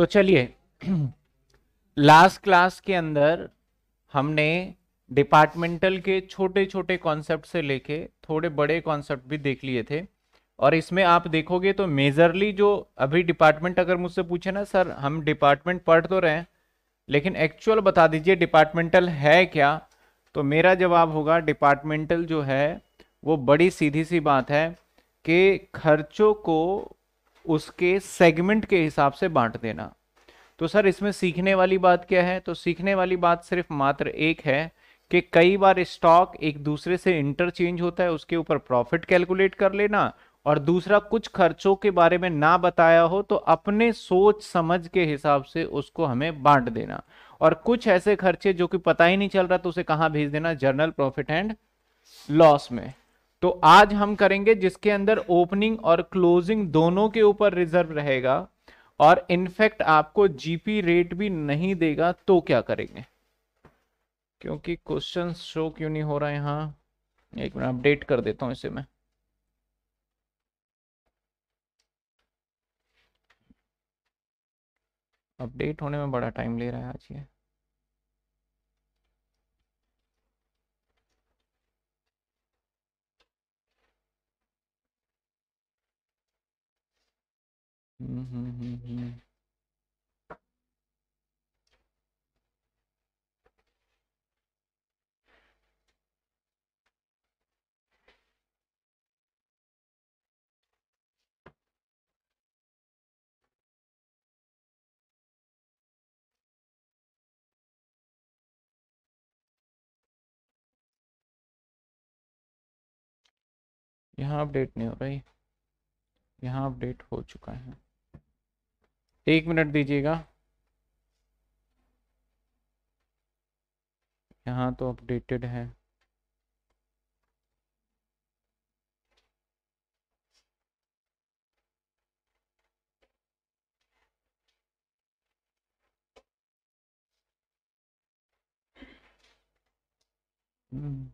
तो चलिए last class के अंदर हमने डिपार्टमेंटल के छोटे छोटे कॉन्सेप्ट से लेके थोड़े बड़े कॉन्सेप्ट भी देख लिए थे और इसमें आप देखोगे तो मेजरली जो अभी डिपार्टमेंट अगर मुझसे पूछे ना सर हम डिपार्टमेंट पढ़ तो रहे हैं लेकिन एक्चुअल बता दीजिए डिपार्टमेंटल है क्या तो मेरा जवाब होगा डिपार्टमेंटल जो है वो बड़ी सीधी सी बात है कि खर्चों को उसके सेगमेंट के हिसाब से बांट देना तो सर इसमें सीखने वाली बात क्या है तो सीखने वाली बात सिर्फ मात्र एक है कि कई बार स्टॉक एक दूसरे से इंटरचेंज होता है उसके ऊपर प्रॉफिट कैलकुलेट कर लेना और दूसरा कुछ खर्चों के बारे में ना बताया हो तो अपने सोच समझ के हिसाब से उसको हमें बांट देना और कुछ ऐसे खर्चे जो कि पता ही नहीं चल रहा तो उसे कहाँ भेज देना जर्नल प्रॉफिट एंड लॉस में तो आज हम करेंगे जिसके अंदर ओपनिंग और क्लोजिंग दोनों के ऊपर रिजर्व रहेगा और इनफैक्ट आपको जीपी रेट भी नहीं देगा तो क्या करेंगे क्योंकि क्वेश्चन शो क्यों नहीं हो रहा है यहाँ एक मिनट अपडेट कर देता हूँ इसे मैं अपडेट होने में बड़ा टाइम ले रहा है आज ये यहाँ अपडेट नहीं हो रही यहाँ अपडेट हो चुका है एक मिनट दीजिएगा यहाँ तो अपडेटेड है Mm.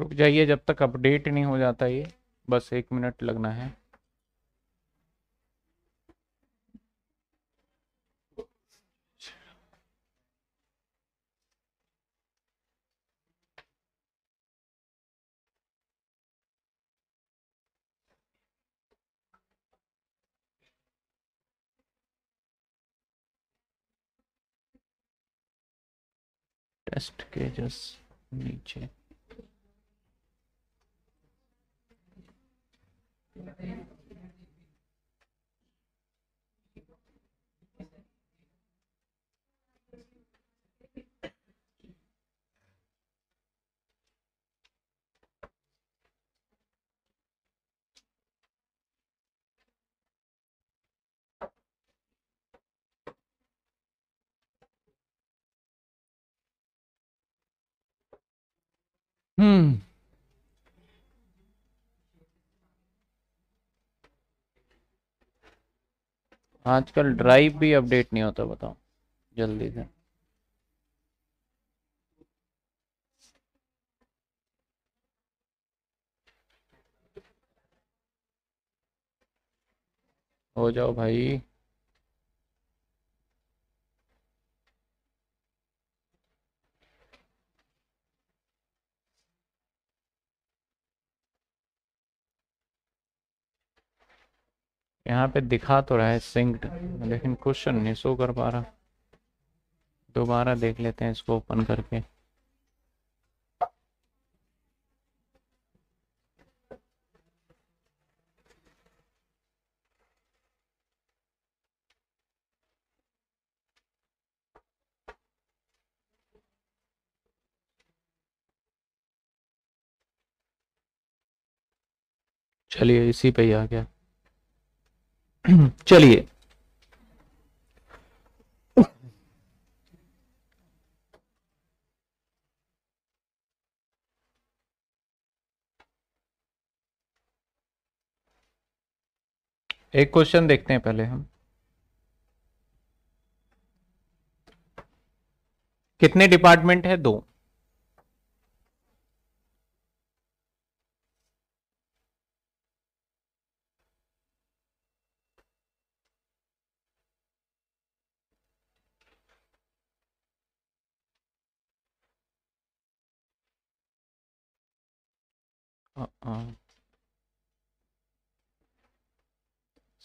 रुक जाइए जब तक अपडेट नहीं हो जाता ये बस एक मिनट लगना है टेस्ट के जस्ट नीचे Hmm. आजकल ड्राइव भी अपडेट नहीं होता बताओ जल्दी से हो जाओ भाई यहाँ पे दिखा तो रहा है सिंक्ड लेकिन क्वेश्चन नहीं शो कर पा रहा दोबारा देख लेते हैं इसको ओपन करके चलिए इसी पे ही आ गया चलिए एक क्वेश्चन देखते हैं पहले हम कितने डिपार्टमेंट है दो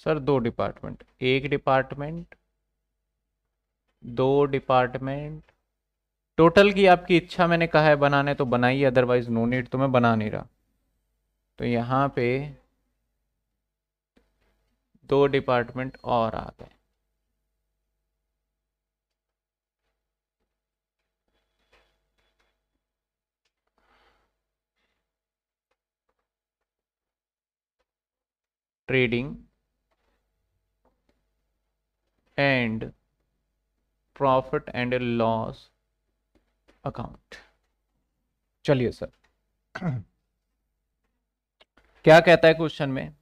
सर दो डिपार्टमेंट एक डिपार्टमेंट दो डिपार्टमेंट टोटल की आपकी इच्छा मैंने कहा है बनाने तो बनाइए अदरवाइज नो नीड तो मैं बना नहीं रहा तो यहाँ पे दो डिपार्टमेंट और आ गए trading and profit and loss account चलिए सर क्या कहता है क्वेश्चन में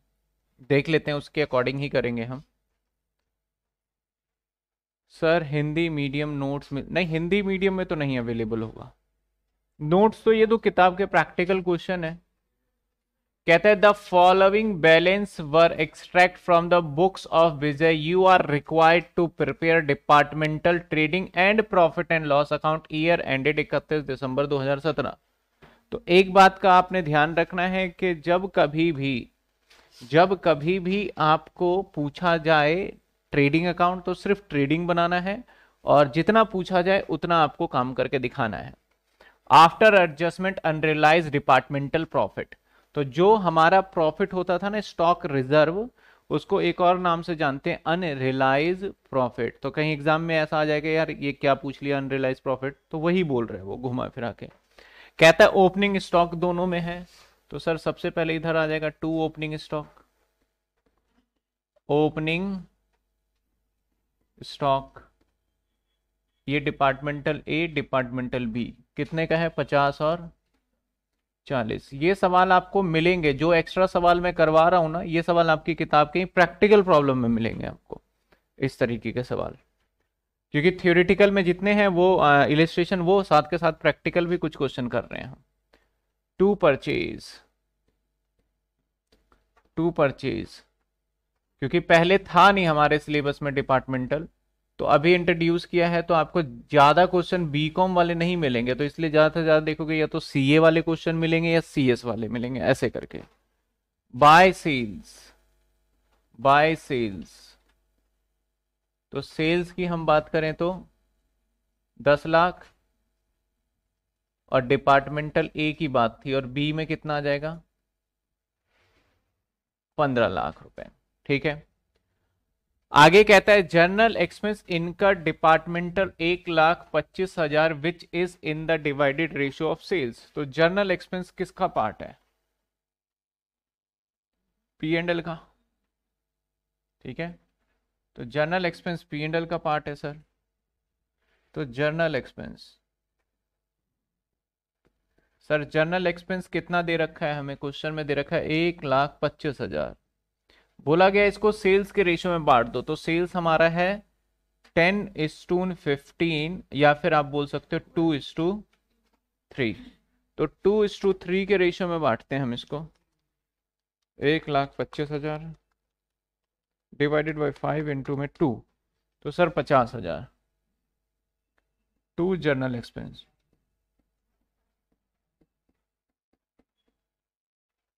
देख लेते हैं उसके अकॉर्डिंग ही करेंगे हम सर हिंदी मीडियम नोट्स में नहीं हिंदी मीडियम में तो नहीं अवेलेबल होगा नोट्स तो ये तो किताब के प्रैक्टिकल क्वेश्चन है कहते हैं the following balance were extract from the books of Vijay you are required to prepare departmental trading and profit and loss account year ended इकतीस दिसंबर 2017 तो एक बात का आपने ध्यान रखना है कि जब कभी भी जब कभी भी आपको पूछा जाए ट्रेडिंग अकाउंट तो सिर्फ ट्रेडिंग बनाना है और जितना पूछा जाए उतना आपको काम करके दिखाना है after adjustment unrealise departmental profit तो जो हमारा प्रॉफिट होता था ना स्टॉक रिजर्व उसको एक और नाम से जानते हैं अनरियलाइज प्रॉफिट तो कहीं एग्जाम में ऐसा आ जाएगा यार ये क्या पूछ लिया अनरियलाइज प्रॉफिट तो वही बोल रहे हैं वो घुमा फिरा के कहता है ओपनिंग स्टॉक दोनों में है तो सर सबसे पहले इधर आ जाएगा to opening stock opening stock ये डिपार्टमेंटल ए डिपार्टमेंटल बी कितने का है पचास और चालीस ये सवाल आपको मिलेंगे जो एक्स्ट्रा सवाल मैं करवा रहा हूँ ना ये सवाल आपकी किताब के प्रैक्टिकल प्रॉब्लम में मिलेंगे आपको इस तरीके के सवाल क्योंकि थ्योरिटिकल में जितने हैं वो इलेस्ट्रेशन वो साथ के साथ प्रैक्टिकल भी कुछ क्वेश्चन कर रहे हैं टू परचेज टू परचेज क्योंकि पहले था नहीं हमारे सिलेबस में डिपार्टमेंटल तो अभी इंट्रोड्यूस किया है तो आपको ज़्यादा क्वेश्चन बी कॉम वाले नहीं मिलेंगे तो इसलिए ज़्यादा से ज़्यादा देखोगे या तो सी वाले क्वेश्चन मिलेंगे या सी वाले मिलेंगे ऐसे करके बाय सेल्स बाय सेल्स तो सेल्स की हम बात करें तो दस लाख और डिपार्टमेंटल ए की बात थी और बी में कितना आ जाएगा पंद्रह लाख रुपए ठीक है आगे कहता है जर्नल एक्सपेंस इनकर डिपार्टमेंटल एक लाख पच्चीस हजार which is in the divided ratio of sales तो जर्नल एक्सपेंस किसका पार्ट है पी एंड एल का ठीक है तो general expense P and L का पार्ट है सर तो general expense sir general expense कितना दे रखा है हमें क्वेश्चन में दे रखा है एक लाख पच्चीस हजार बोला गया इसको सेल्स के रेशियो में बांट दो तो सेल्स हमारा है टेन इज टू फिफ्टीन या फिर आप बोल सकते हो टू इज टू थ्री तो टू इज टू थ्री के रेशियो में बांटते हैं हम इसको एक लाख पच्चीस हजार डिवाइडेड बाई फाइव इंटू में टू तो सर पचास हजार टू जर्नल एक्सपेंस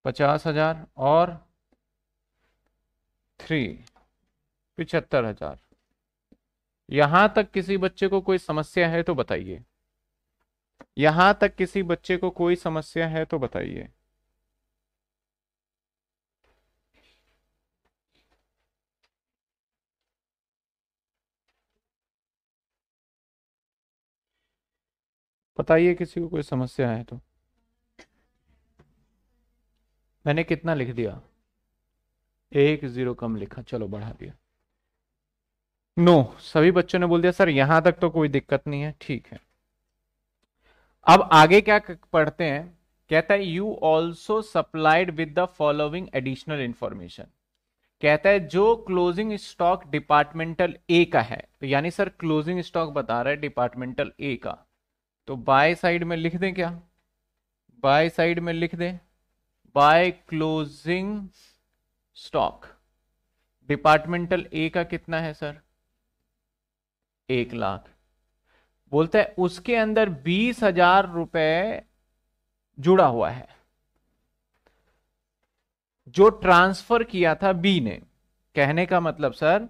पचास हजार और थ्री पिछहत्तर हजार यहां तक किसी बच्चे को कोई समस्या है तो बताइए यहां तक किसी बच्चे को कोई समस्या है तो बताइए बताइए किसी को कोई समस्या है तो मैंने कितना लिख दिया एक जीरो कम लिखा चलो बढ़ा दिया नो no, सभी बच्चों ने बोल दिया सर यहां तक तो कोई दिक्कत नहीं है ठीक है अब आगे क्या पढ़ते हैं कहता है you also supplied with the following additional information कहता है जो क्लोजिंग स्टॉक डिपार्टमेंटल ए का है तो यानी सर क्लोजिंग स्टॉक बता रहा है डिपार्टमेंटल ए का तो बाय साइड में लिख दें क्या बाय साइड में लिख दें by closing stock departmental A का कितना है सर एक लाख बोलता है उसके अंदर बीस हजार रुपये जुड़ा हुआ है जो ट्रांसफर किया था बी ने कहने का मतलब सर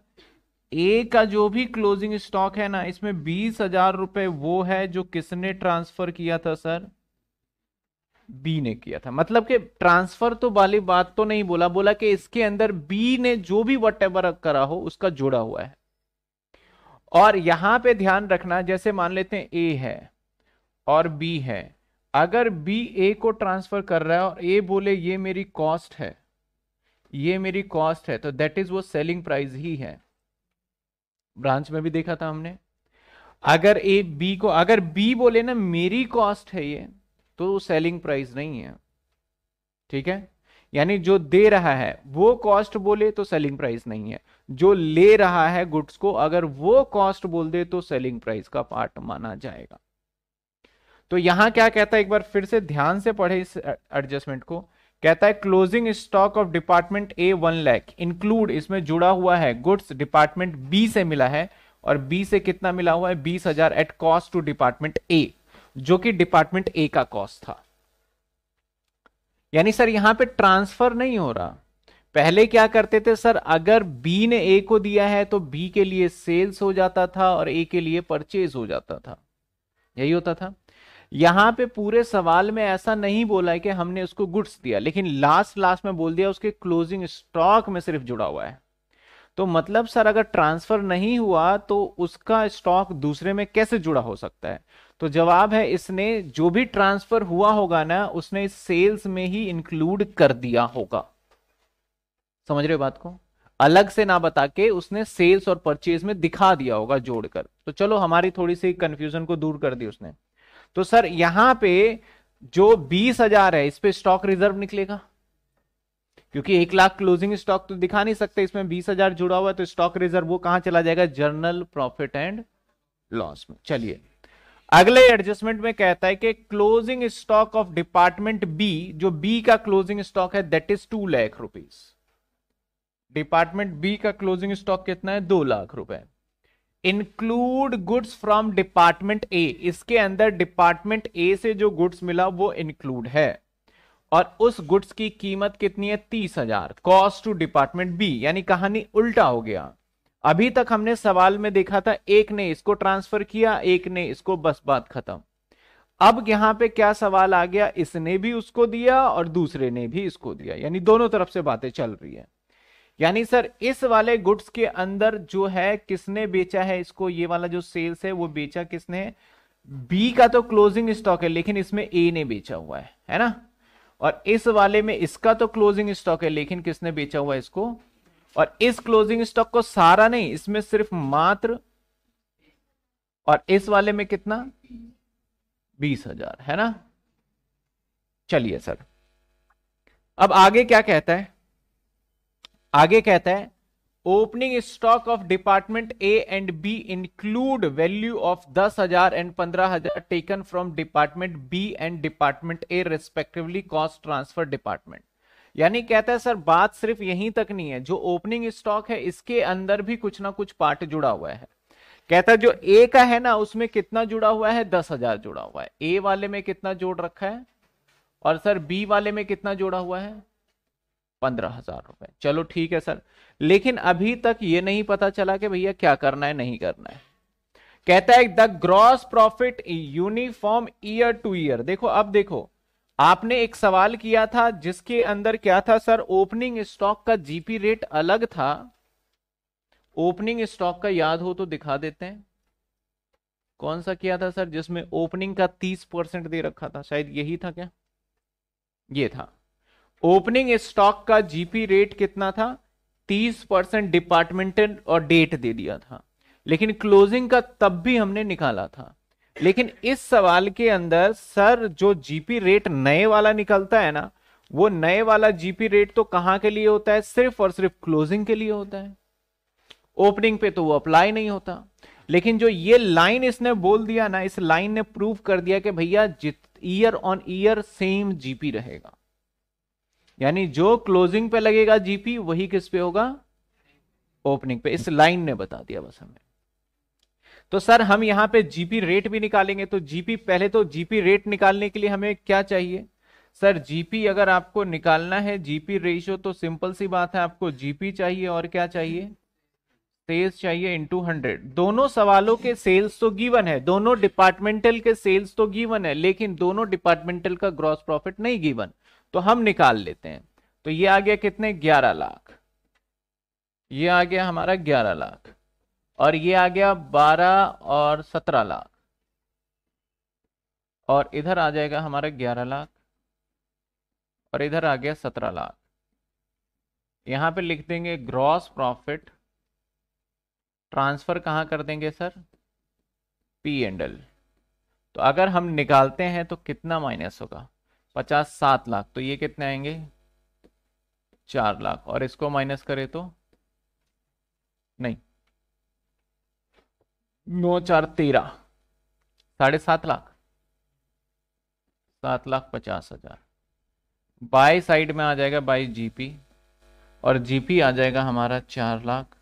ए का जो भी क्लोजिंग स्टॉक है ना इसमें बीस हजार रुपए वो है जो किसने ट्रांसफर किया था सर बी ने किया था मतलब कि ट्रांसफर तो वाली बात तो नहीं बोला बोला कि इसके अंदर बी ने जो भी वट करा हो उसका जोड़ा हुआ है और यहां पे ध्यान रखना जैसे मान लेते हैं ए है और बी है अगर बी ए को ट्रांसफर कर रहा है और ए बोले ये मेरी कॉस्ट है ये मेरी कॉस्ट है तो दैट इज वो सेलिंग प्राइस ही है ब्रांच में भी देखा था हमने अगर ए बी को अगर बी बोले ना मेरी कॉस्ट है ये तो सेलिंग प्राइस नहीं है ठीक है यानी जो दे रहा है वो कॉस्ट बोले तो सेलिंग प्राइस नहीं है जो ले रहा है गुड्स को अगर वो कॉस्ट बोल दे तो सेलिंग प्राइस का पार्ट माना जाएगा तो यहां क्या कहता है एक बार फिर से ध्यान से पढ़े इस एडजस्टमेंट को कहता है closing stock of department A one lakh include इसमें जुड़ा हुआ है गुड्स डिपार्टमेंट बी से मिला है और बी से कितना मिला हुआ है बीस हजार at cost to department A जो कि डिपार्टमेंट ए का कॉस्ट था यानी सर यहां पे ट्रांसफर नहीं हो रहा पहले क्या करते थे सर अगर बी ने ए को दिया है तो बी के लिए सेल्स हो जाता था और ए के लिए परचेज हो जाता था यही होता था यहां पे पूरे सवाल में ऐसा नहीं बोला है कि हमने उसको गुड्स दिया लेकिन लास्ट लास्ट में बोल दिया उसके क्लोजिंग स्टॉक में सिर्फ जुड़ा हुआ है तो मतलब सर अगर ट्रांसफर नहीं हुआ तो उसका स्टॉक दूसरे में कैसे जुड़ा हो सकता है तो जवाब है इसने जो भी ट्रांसफर हुआ होगा ना उसने इस सेल्स में ही इंक्लूड कर दिया होगा समझ रहे हो बात को अलग से ना बता के उसने सेल्स और परचेज में दिखा दिया होगा जोड़कर तो चलो हमारी थोड़ी सी कंफ्यूजन को दूर कर दी उसने तो सर यहां पे जो बीस हजार है इस पे स्टॉक रिजर्व निकलेगा क्योंकि एक लाख क्लोजिंग स्टॉक तो दिखा नहीं सकते इसमें बीस हजार जुड़ा हुआ है तो स्टॉक रिजर्व वो कहां चला जाएगा जर्नल प्रॉफिट एंड लॉस में चलिए अगले एडजस्टमेंट में कहता है कि closing stock of department B जो बी का क्लोजिंग स्टॉक है that is two lakh rupees department B का क्लोजिंग स्टॉक कितना है दो लाख रुपए include goods from department A इसके अंदर डिपार्टमेंट ए से जो गुड्स मिला वो इंक्लूड है और उस गुड्स की कीमत कितनी है तीस हजार कॉस्ट टू डिपार्टमेंट बी यानी कहानी उल्टा हो गया अभी तक हमने सवाल में देखा था एक ने इसको ट्रांसफर किया एक ने इसको बस बात खत्म अब यहां पे क्या सवाल आ गया इसने भी उसको दिया और दूसरे ने भी इसको दिया यानी दोनों तरफ से बातें चल रही है यानी सर इस वाले गुड्स के अंदर जो है किसने बेचा है इसको ये वाला जो सेल्स है वो बेचा किसने बी का तो क्लोजिंग स्टॉक है लेकिन इसमें ए ने बेचा हुआ है है ना और इस वाले में इसका तो क्लोजिंग स्टॉक है लेकिन किसने बेचा हुआ इसको और इस क्लोजिंग स्टॉक को सारा नहीं इसमें सिर्फ मात्र और इस वाले में कितना बीस हजार है ना चलिए सर अब आगे क्या कहता है आगे कहता है opening stock of department A and B include value of दस हजार एंड पंद्रह हजार taken from department B and department A respectively cost transfer department यानी कहता है सर बात सिर्फ यहीं तक नहीं है जो ओपनिंग स्टॉक है इसके अंदर भी कुछ ना कुछ पार्ट जुड़ा हुआ है कहता है जो ए का है ना उसमें कितना जुड़ा हुआ है दस हजार जुड़ा हुआ है ए वाले में कितना जोड़ रखा है और सर बी वाले में कितना जोड़ा हुआ है पंद्रह हजार रुपए चलो ठीक है सर लेकिन अभी तक ये नहीं पता चला कि भैया क्या करना है नहीं करना है कहता है the gross profit uniform year to year देखो अब देखो आपने एक सवाल किया था जिसके अंदर क्या था सर ओपनिंग स्टॉक का जीपी रेट अलग था ओपनिंग स्टॉक का याद हो तो दिखा देते हैं कौन सा किया था सर जिसमें ओपनिंग का तीस परसेंट दे रखा था शायद यही था क्या ये था ओपनिंग स्टॉक का जीपी रेट कितना था 30 परसेंट डिपार्टमेंटल और डेट दे दिया था लेकिन क्लोजिंग का तब भी हमने निकाला था लेकिन इस सवाल के अंदर सर जो जीपी रेट नए वाला निकलता है ना वो नए वाला जीपी रेट तो कहां के लिए होता है सिर्फ और सिर्फ क्लोजिंग के लिए होता है ओपनिंग पे तो वो अप्लाई नहीं होता लेकिन जो ये लाइन इसने बोल दिया ना इस लाइन ने प्रूव कर दिया कि भैया year on year same GP रहेगा यानी जो क्लोजिंग पे लगेगा जीपी वही किस पे होगा ओपनिंग पे इस लाइन ने बता दिया बस हमें तो सर हम यहां पे जीपी रेट भी निकालेंगे तो जीपी पहले तो जीपी रेट निकालने के लिए हमें क्या चाहिए सर जीपी अगर आपको निकालना है जीपी रेशियो तो सिंपल सी बात है आपको जीपी चाहिए और क्या चाहिए सेल्स चाहिए इंटू हंड्रेड दोनों सवालों के सेल्स तो गिवन है दोनों डिपार्टमेंटल के सेल्स तो गिवन है लेकिन दोनों डिपार्टमेंटल का ग्रॉस प्रॉफिट नहीं गिवन तो हम निकाल लेते हैं तो ये आ गया कितने ग्यारह लाख ये आ गया हमारा ग्यारह लाख और ये आ गया बारह और सत्रह लाख और इधर आ जाएगा हमारा ग्यारह लाख और इधर आ गया सत्रह लाख यहां पे लिख देंगे ग्रॉस प्रॉफिट ट्रांसफर कहां कर देंगे सर पी एंड एल तो अगर हम निकालते हैं तो कितना माइनस होगा पचास सात लाख तो ये कितने आएंगे चार लाख और इसको माइनस करें तो नहीं नौ चार तेरह साढ़े सात लाख सात लाख पचास हजार बाई साइड में आ जाएगा बाई जीपी और जीपी आ जाएगा हमारा चार लाख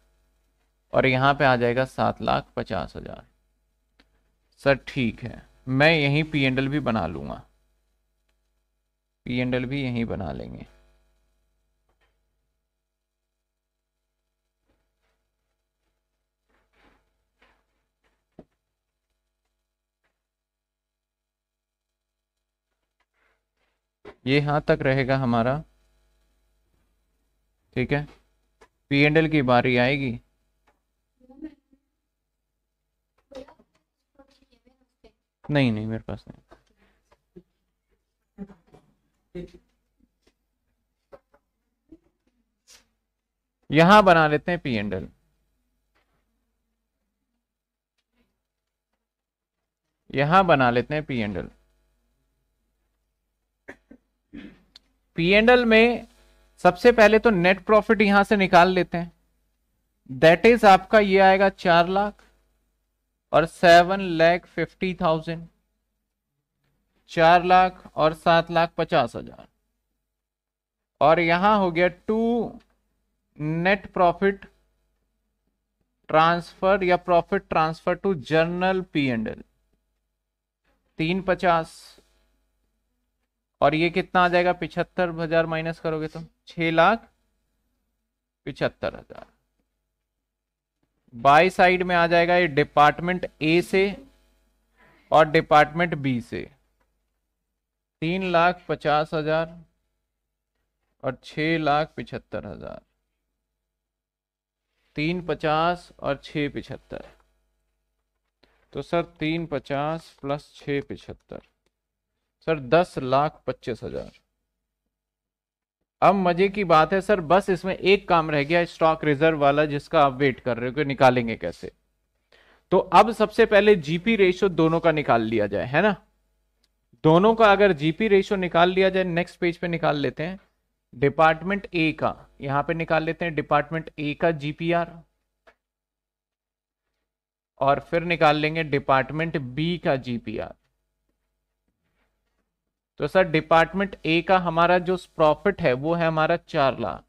और यहां पे आ जाएगा सात लाख पचास हजार सर ठीक है मैं यहीं पी एंडल भी बना लूंगा पी एंड एल भी यहीं बना लेंगे ये यहां तक रहेगा हमारा ठीक है पी एंड एल की बारी आएगी नहीं नहीं मेरे पास नहीं यहां बना लेते हैं पी एंडल यहां बना लेते हैं पी एंडल पी एंडल में सबसे पहले तो नेट प्रॉफिट यहां से निकाल लेते हैं दैट इज आपका ये आएगा चार लाख और सेवन लैख फिफ्टी थाउजेंड चार लाख और सात लाख पचास हजार और यहां हो गया टू नेट प्रॉफिट ट्रांसफर या profit transfer to general P and L तीन पचास और ये कितना आ जाएगा पिछहत्तर हजार माइनस करोगे तो छह लाख पिछहत्तर हजार बाई साइड में आ जाएगा ये डिपार्टमेंट ए से और डिपार्टमेंट बी से तीन लाख पचास हजार और छ लाख पिछहत्तर हजार तीन पचास और छ पिछहत्तर तो सर तीन पचास प्लस छ पिछहत्तर सर दस लाख पच्चीस हजार अब मजे की बात है सर बस इसमें एक काम रह गया स्टॉक रिजर्व वाला जिसका आप वेट कर रहे हो कि निकालेंगे कैसे तो अब सबसे पहले जीपी रेशियो दोनों का निकाल लिया जाए है ना दोनों का अगर जीपी रेशियो निकाल लिया जाए नेक्स्ट पेज पे निकाल लेते हैं डिपार्टमेंट ए का यहां पे निकाल लेते हैं डिपार्टमेंट ए का जीपीआर और फिर निकाल लेंगे डिपार्टमेंट बी का जीपीआर तो सर डिपार्टमेंट ए का हमारा जो प्रॉफिट है वो है हमारा चार लाख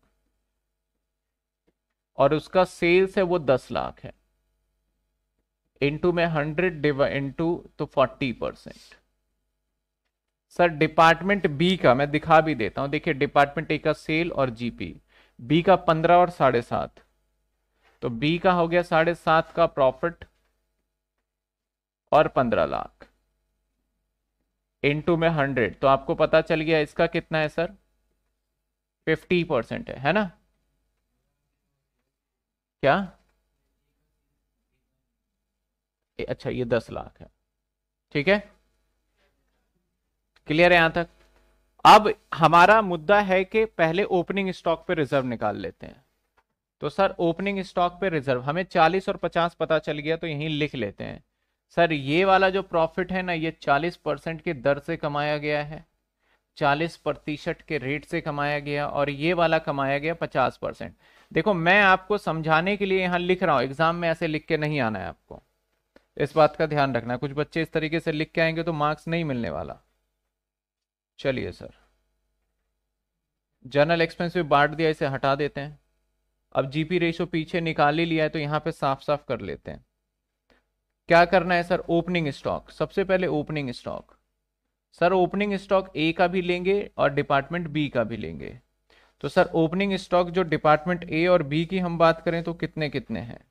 और उसका सेल्स है वो दस लाख है इंटू में हंड्रेड डिवाइड इनटू तो forty percent sir department B का मैं दिखा भी देता हूं देखिए डिपार्टमेंट ए का सेल और जीपी बी का पंद्रह और साढ़े सात तो बी का हो गया साढ़े सात का प्रॉफिट और पंद्रह लाख इनटू में हंड्रेड तो आपको पता चल गया इसका कितना है सर फिफ्टी परसेंट है है ना क्या ए, अच्छा ये दस लाख है ठीक है क्लियर है यहां तक अब हमारा मुद्दा है कि पहले ओपनिंग स्टॉक पे रिजर्व निकाल लेते हैं तो सर ओपनिंग स्टॉक पे रिजर्व हमें 40 और 50 पता चल गया तो यहीं लिख लेते हैं सर ये वाला जो प्रॉफिट है ना ये 40 परसेंट की दर से कमाया गया है 40 प्रतिशत के रेट से कमाया गया और ये वाला कमाया गया 50 परसेंट देखो मैं आपको समझाने के लिए यहाँ लिख रहा हूँ एग्जाम में ऐसे लिख के नहीं आना है आपको इस बात का ध्यान रखना कुछ बच्चे इस तरीके से लिख के आएंगे तो मार्क्स नहीं मिलने वाला चलिए सर जनरल एक्सपेंस भी बांट दिया इसे हटा देते हैं अब जीपी रेशो पीछे निकाल ही लिया है तो यहां पे साफ साफ कर लेते हैं क्या करना है सर ओपनिंग स्टॉक सबसे पहले opening stock sir opening stock A का भी लेंगे और डिपार्टमेंट बी का भी लेंगे तो सर ओपनिंग स्टॉक जो डिपार्टमेंट ए और बी की हम बात करें तो कितने कितने हैं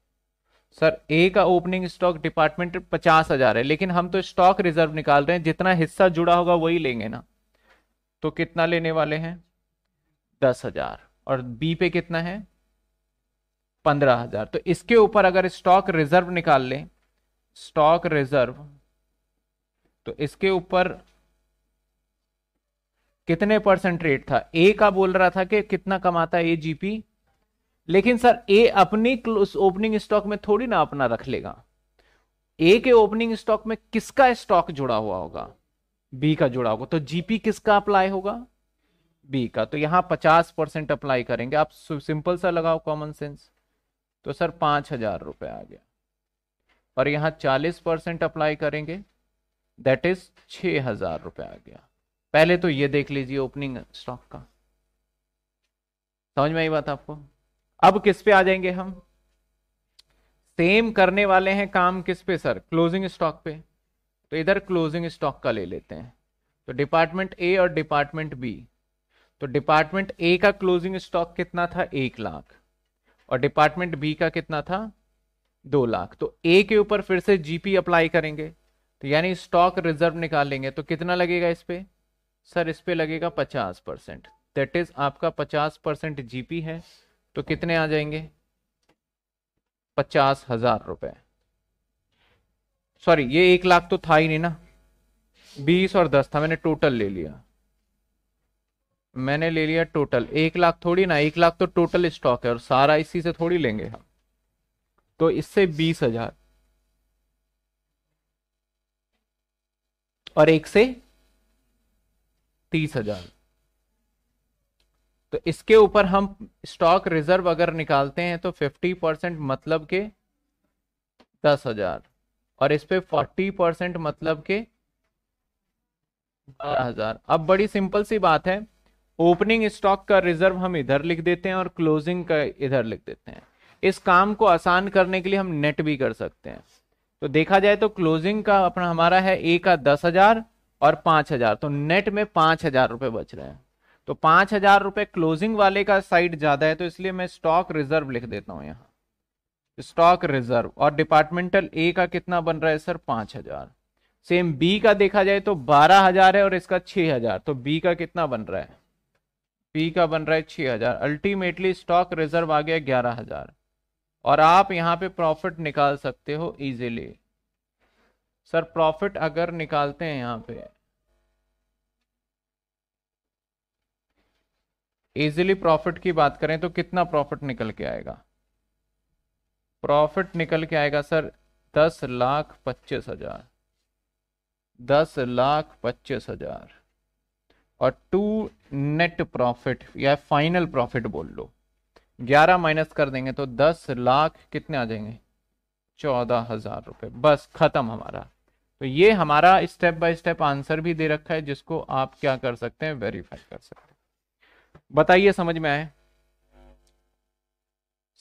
सर ए का ओपनिंग स्टॉक डिपार्टमेंट पचास हजार है लेकिन हम तो स्टॉक रिजर्व निकाल रहे हैं जितना हिस्सा जुड़ा होगा वही लेंगे ना तो कितना लेने वाले हैं दस हजार और बी पे कितना है पंद्रह हजार तो इसके ऊपर अगर स्टॉक रिजर्व निकाल लें स्टॉक रिजर्व तो इसके ऊपर कितने परसेंट रेट था ए का बोल रहा था कि कितना कमाता है ए जीपी लेकिन सर ए अपनी ओपनिंग स्टॉक में थोड़ी ना अपना रख लेगा ए के ओपनिंग स्टॉक में किसका स्टॉक जुड़ा हुआ होगा बी का जुड़ा होगा तो जीपी किसका अप्लाई होगा बी का तो यहां पचास परसेंट अप्लाई करेंगे आप सिंपल सा लगाओ कॉमन सेंस तो सर पांच हजार रुपये आ गया और यहां चालीस परसेंट अप्लाई करेंगे दैट इज छ हजार रुपये आ गया पहले तो ये देख लीजिए ओपनिंग स्टॉक का समझ में आई बात आपको अब किस पे आ जाएंगे हम सेम करने वाले हैं काम किस पे सर क्लोजिंग स्टॉक पे तो इधर क्लोजिंग स्टॉक का ले लेते हैं तो डिपार्टमेंट ए और डिपार्टमेंट बी तो डिपार्टमेंट ए का क्लोजिंग स्टॉक कितना था एक लाख और डिपार्टमेंट बी का कितना था दो लाख तो ए के ऊपर फिर से जीपी अप्लाई करेंगे तो यानी स्टॉक रिजर्व निकालेंगे तो कितना लगेगा इस पर सर इस पर लगेगा पचास परसेंट दैट इज आपका पचास परसेंट जीपी है तो कितने आ जाएंगे पचास हजार रुपए सॉरी ये एक लाख तो था ही नहीं ना बीस और दस था मैंने टोटल ले लिया मैंने ले लिया टोटल एक लाख थोड़ी ना एक लाख तो टोटल स्टॉक है और सारा इसी से थोड़ी लेंगे हम तो इससे बीस हजार और एक से तीस हजार तो इसके ऊपर हम स्टॉक रिजर्व अगर निकालते हैं तो फिफ्टी परसेंट मतलब के दस हजार और इस पे फोर्टी परसेंट मतलब के बारह हजार अब बड़ी सिंपल सी बात है ओपनिंग स्टॉक का रिजर्व हम इधर लिख देते हैं और क्लोजिंग का इधर लिख देते हैं इस काम को आसान करने के लिए हम नेट भी कर सकते हैं तो देखा जाए तो क्लोजिंग का अपना हमारा है ए का दस हजार और पांच हजार तो नेट में पांच हजार रुपए बच रहे हैं तो पांच हजार रुपए क्लोजिंग वाले का साइड ज्यादा है तो इसलिए मैं स्टॉक रिजर्व लिख देता हूं यहां स्टॉक रिजर्व और डिपार्टमेंटल ए का कितना बन रहा है सर पांच हजार सेम बी का देखा जाए तो बारह हजार है और इसका छह हजार तो बी का कितना बन रहा है बी का बन रहा है छह हजार अल्टीमेटली स्टॉक रिजर्व आ गया ग्यारह हजार और आप यहां पे प्रॉफिट निकाल सकते हो इजीली सर प्रॉफिट अगर निकालते हैं यहां पे इजीली प्रॉफिट की बात करें तो कितना प्रॉफिट निकल के आएगा प्रॉफिट निकल के आएगा सर दस लाख पच्चीस हजार दस लाख पच्चीस हजार और टू नेट प्रॉफिट या फाइनल प्रॉफिट बोल लो ग्यारह माइनस कर देंगे तो दस लाख कितने आ जाएंगे चौदह हजार रुपये बस खत्म हमारा तो ये हमारा स्टेप बाय स्टेप आंसर भी दे रखा है जिसको आप क्या कर सकते हैं वेरीफाई कर सकते हैं बताइए समझ में आए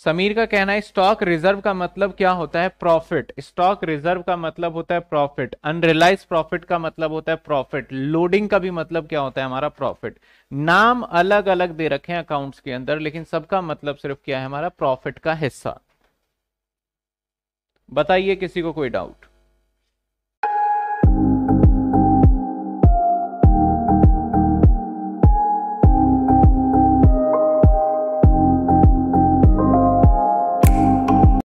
समीर का कहना है स्टॉक रिजर्व का मतलब क्या होता है प्रॉफिट स्टॉक रिजर्व का मतलब होता है प्रॉफिट अनरिलाइज प्रॉफिट का मतलब होता है प्रॉफिट लोडिंग का भी मतलब क्या होता है हमारा प्रॉफिट नाम अलग अलग दे रखे हैं अकाउंट्स के अंदर लेकिन सबका मतलब सिर्फ क्या है हमारा प्रॉफिट का हिस्सा बताइए किसी को कोई डाउट